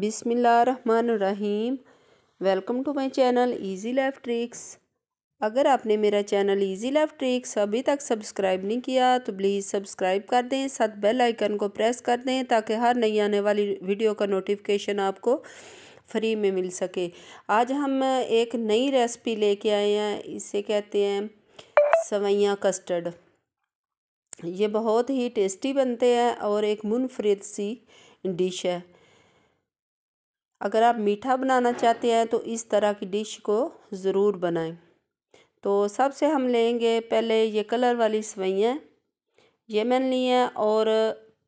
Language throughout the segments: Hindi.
बिसमीम welcome to my channel easy life tricks अगर आपने मेरा चैनल इजी लाइफ ट्रिक्स अभी तक सब्सक्राइब नहीं किया तो प्लीज़ सब्सक्राइब कर दें साथ बेल आइकन को प्रेस कर दें ताकि हर नई आने वाली वीडियो का नोटिफिकेशन आपको फ्री में मिल सके आज हम एक नई रेसिपी लेके आए हैं इसे कहते हैं सवैया कस्टर्ड ये बहुत ही टेस्टी बनते हैं और एक मुनफरद सी डिश है अगर आप मीठा बनाना चाहते हैं तो इस तरह की डिश को ज़रूर बनाएं तो सबसे हम लेंगे पहले ये कलर वाली सवैयाँ ये मैंने ली हैं और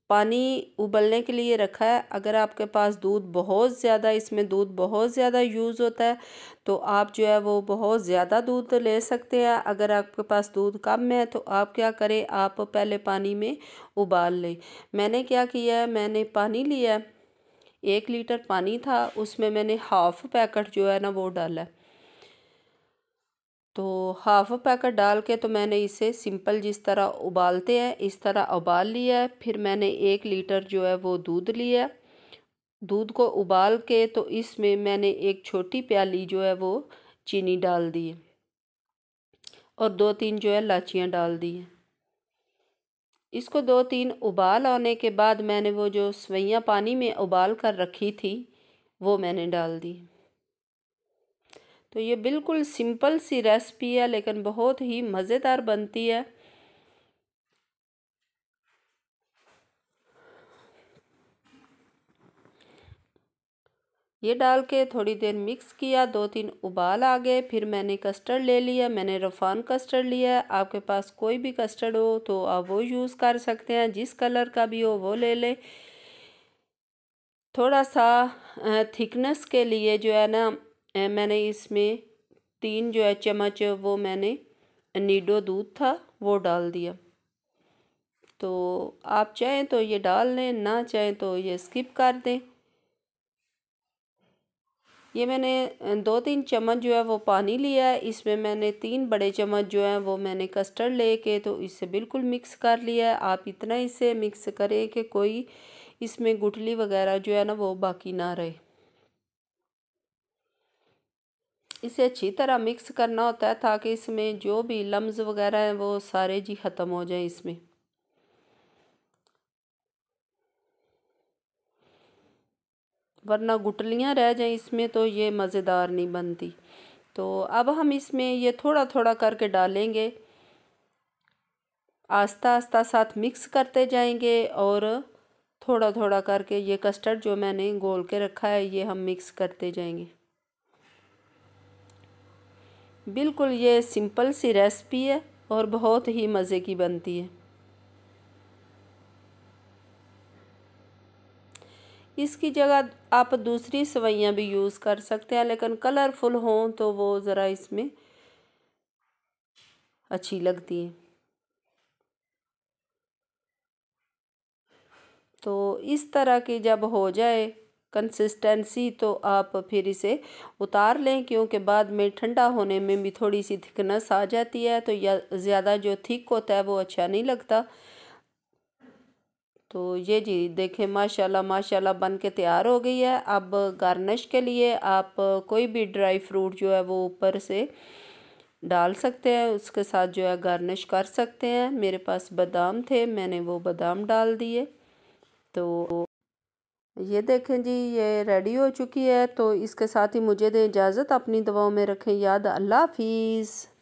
पानी उबलने के लिए रखा है अगर आपके पास दूध बहुत ज़्यादा इसमें दूध बहुत ज़्यादा यूज़ होता है तो आप जो है वो बहुत ज़्यादा दूध ले सकते हैं अगर आपके पास दूध कम है तो आप क्या करें आप पहले पानी में उबाल लें मैंने क्या किया है मैंने पानी लिया है एक लीटर पानी था उसमें मैंने हाफ पैकेट जो है ना वो डाला है तो हाफ पैकेट डाल के तो मैंने इसे सिंपल जिस तरह उबालते हैं इस तरह उबाल लिया है फिर मैंने एक लीटर जो है वो दूध लिया दूध को उबाल के तो इसमें मैंने एक छोटी प्याली जो है वो चीनी डाल दी और दो तीन जो है लाचियाँ डाल दी हैं इसको दो तीन उबाल आने के बाद मैंने वो जो सवैयाँ पानी में उबाल कर रखी थी वो मैंने डाल दी तो ये बिल्कुल सिंपल सी रेसिपी है लेकिन बहुत ही मज़ेदार बनती है ये डाल के थोड़ी देर मिक्स किया दो तीन उबाल आ गए फिर मैंने कस्टर्ड ले लिया मैंने रफान कस्टर्ड लिया आपके पास कोई भी कस्टर्ड हो तो आप वो यूज़ कर सकते हैं जिस कलर का भी हो वो ले लें थोड़ा सा थिकनेस के लिए जो है ना मैंने इसमें तीन जो है चम्मच वो मैंने नीडो दूध था वो डाल दिया तो आप चाहें तो ये डाल लें ना चाहें तो ये स्किप कर दें ये मैंने दो तीन चम्मच जो है वो पानी लिया है इसमें मैंने तीन बड़े चम्मच जो है वो मैंने कस्टर्ड लेके तो इसे बिल्कुल मिक्स कर लिया है आप इतना इसे मिक्स करें कि कोई इसमें गुठली वगैरह जो है ना वो बाकी ना रहे इसे अच्छी तरह मिक्स करना होता है ताकि इसमें जो भी लम्ब वगैरह हैं वो सारे जी ख़त्म हो जाए इसमें वरना गुटलियाँ रह जाएँ इसमें तो ये मज़ेदार नहीं बनती तो अब हम इसमें ये थोड़ा थोड़ा करके डालेंगे आस्ता आस्ता साथ मिक्स करते जाएंगे और थोड़ा थोड़ा करके ये कस्टर्ड जो मैंने गोल के रखा है ये हम मिक्स करते जाएंगे बिल्कुल ये सिंपल सी रेसिपी है और बहुत ही मज़े की बनती है इसकी जगह आप दूसरी सवैयाँ भी यूज़ कर सकते हैं लेकिन कलरफुल हों तो वो ज़रा इसमें अच्छी लगती है तो इस तरह की जब हो जाए कंसिस्टेंसी तो आप फिर इसे उतार लें क्योंकि बाद में ठंडा होने में भी थोड़ी सी थिकनेस आ जाती है तो या ज़्यादा जो थिक होता है वो अच्छा नहीं लगता तो ये जी देखें माशाल्लाह माशाल्लाह बन के तैयार हो गई है अब गार्निश के लिए आप कोई भी ड्राई फ्रूट जो है वो ऊपर से डाल सकते हैं उसके साथ जो है गार्निश कर सकते हैं मेरे पास बादाम थे मैंने वो बादाम डाल दिए तो ये देखें जी ये रेडी हो चुकी है तो इसके साथ ही मुझे दें इजाज़त अपनी दवाओं में रखें याद अल्लाह हाफिज़